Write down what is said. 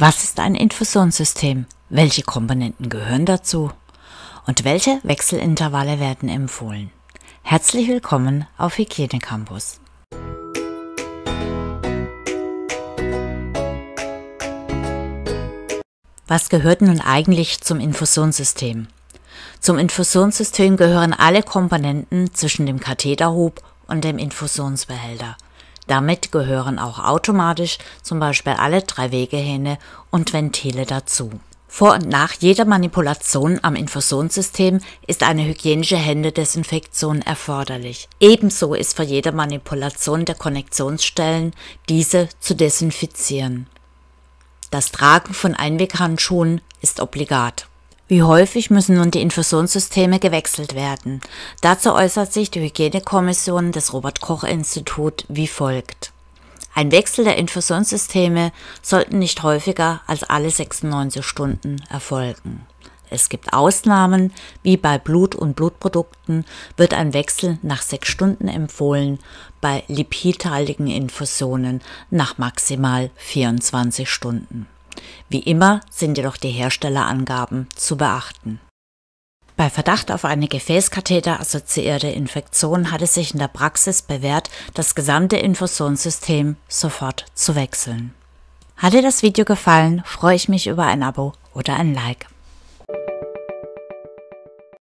Was ist ein Infusionssystem? Welche Komponenten gehören dazu? Und welche Wechselintervalle werden empfohlen? Herzlich willkommen auf Hygiene Campus. Was gehört nun eigentlich zum Infusionssystem? Zum Infusionssystem gehören alle Komponenten zwischen dem Katheterhub und dem Infusionsbehälter – damit gehören auch automatisch zum Beispiel alle drei Wegehähne und Ventile dazu. Vor und nach jeder Manipulation am Infusionssystem ist eine hygienische Händedesinfektion erforderlich. Ebenso ist vor jeder Manipulation der Konnektionsstellen diese zu desinfizieren. Das Tragen von Einweghandschuhen ist obligat. Wie häufig müssen nun die Infusionssysteme gewechselt werden? Dazu äußert sich die Hygienekommission des Robert-Koch-Institut wie folgt. Ein Wechsel der Infusionssysteme sollten nicht häufiger als alle 96 Stunden erfolgen. Es gibt Ausnahmen, wie bei Blut und Blutprodukten wird ein Wechsel nach sechs Stunden empfohlen, bei lipidhaltigen Infusionen nach maximal 24 Stunden. Wie immer sind jedoch die Herstellerangaben zu beachten. Bei Verdacht auf eine Gefäßkatheter-assoziierte Infektion hat es sich in der Praxis bewährt, das gesamte Infusionssystem sofort zu wechseln. Hat dir das Video gefallen, freue ich mich über ein Abo oder ein Like.